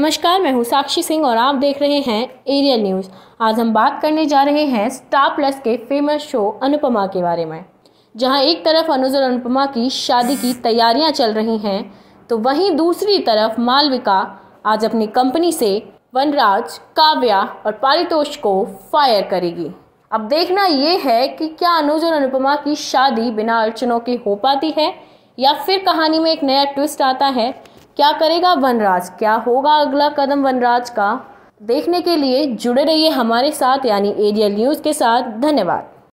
नमस्कार मैं हूं साक्षी सिंह और आप देख रहे हैं एरियल न्यूज़ आज हम बात करने जा रहे हैं स्टार प्लस के फेमस शो अनुपमा के बारे में जहां एक तरफ अनुज और अनुपमा की शादी की तैयारियां चल रही हैं तो वहीं दूसरी तरफ मालविका आज अपनी कंपनी से वनराज काव्या और पारितोष को फायर करेगी अब देखना ये है कि क्या अनुज और अनुपमा की शादी बिना अड़चनों के हो पाती है या फिर कहानी में एक नया ट्विस्ट आता है क्या करेगा वनराज क्या होगा अगला कदम वनराज का देखने के लिए जुड़े रहिए हमारे साथ यानी एरियल न्यूज़ के साथ धन्यवाद